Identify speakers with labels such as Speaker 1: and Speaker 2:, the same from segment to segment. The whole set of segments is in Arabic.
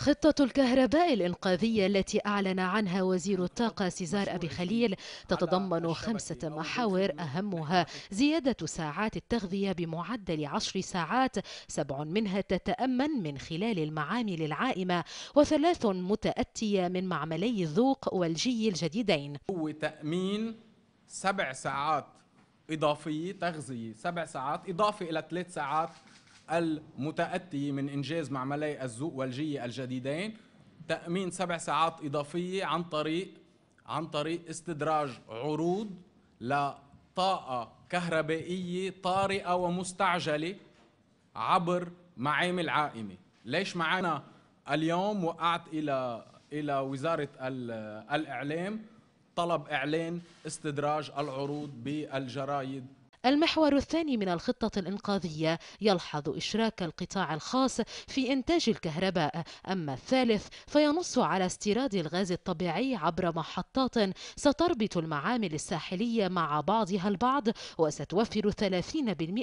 Speaker 1: خطة الكهرباء الإنقاذية التي أعلن عنها وزير الطاقة سيزار أبي خليل تتضمن خمسة محاور أهمها زيادة ساعات التغذية بمعدل عشر ساعات سبع منها تتأمن من خلال المعامل العائمة وثلاث متأتية من معملي الذوق والجي الجديدين
Speaker 2: هو تأمين سبع ساعات إضافية تغذية سبع ساعات إضافة إلى ثلاث ساعات المتأتية من إنجاز معملي الذوق والجية الجديدين تأمين سبع ساعات إضافية عن طريق عن طريق استدراج عروض لطاقة كهربائية طارئة ومستعجلة عبر معامل عائمة ليش معنا اليوم وقعت إلى إلى وزارة الإعلام طلب إعلان استدراج العروض بالجرايد
Speaker 1: المحور الثاني من الخطة الإنقاذية يلحظ إشراك القطاع الخاص في إنتاج الكهرباء أما الثالث فينص على استيراد الغاز الطبيعي عبر محطات ستربط المعامل الساحلية مع بعضها البعض وستوفر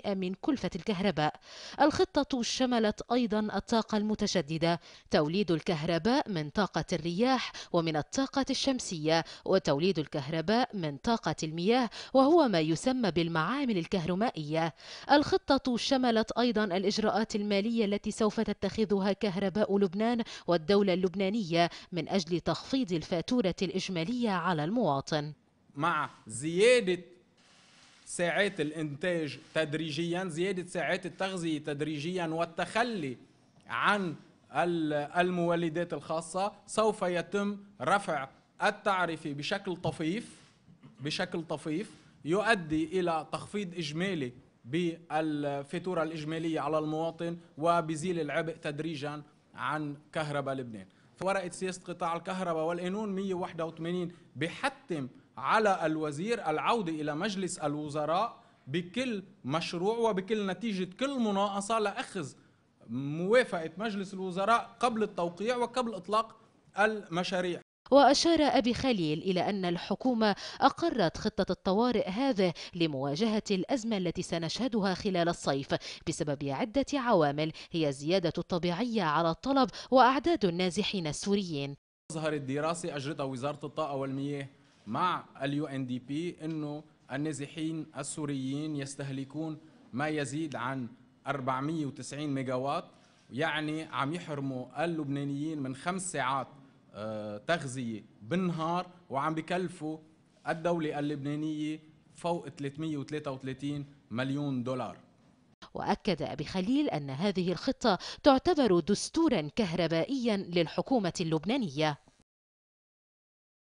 Speaker 1: 30% من كلفة الكهرباء الخطة شملت أيضا الطاقة المتجددة توليد الكهرباء من طاقة الرياح ومن الطاقة الشمسية وتوليد الكهرباء من طاقة المياه وهو ما يسمى بالمعامل العوامل الكهرومائية الخطة شملت أيضا الإجراءات المالية التي سوف تتخذها كهرباء لبنان والدولة اللبنانية من أجل تخفيض الفاتورة الإجمالية على المواطن
Speaker 2: مع زيادة ساعات الإنتاج تدريجيا زيادة ساعات التغذية تدريجيا والتخلي عن المولدات الخاصة سوف يتم رفع التعرفة بشكل طفيف بشكل طفيف يؤدي إلى تخفيض إجمالي بالفاتورة الإجمالية على المواطن وبزيل العبء تدريجا عن كهرباء لبنان ورقة سياسة قطاع الكهرباء والقانون 181 بحتم على الوزير العودة إلى مجلس الوزراء بكل مشروع وبكل نتيجة كل مناقصة لأخذ موافقة مجلس الوزراء قبل التوقيع وقبل إطلاق المشاريع
Speaker 1: وأشار أبي خليل إلى أن الحكومة أقرت خطة الطوارئ هذه لمواجهة الأزمة التي سنشهدها خلال الصيف بسبب عدة عوامل هي الزيادة الطبيعية على الطلب وأعداد النازحين السوريين
Speaker 2: أظهر دراسة أجرتها وزارة الطاقة والمياه مع اليو ان دي بي انه النازحين السوريين يستهلكون ما يزيد عن 490 ميجاوات يعني عم يحرموا اللبنانيين من خمس ساعات آه، تغذيه بالنهار وعم بكلفوا الدوله اللبنانيه فوق 333 مليون دولار
Speaker 1: واكد ابي خليل ان هذه الخطه تعتبر دستورا كهربائيا للحكومه اللبنانيه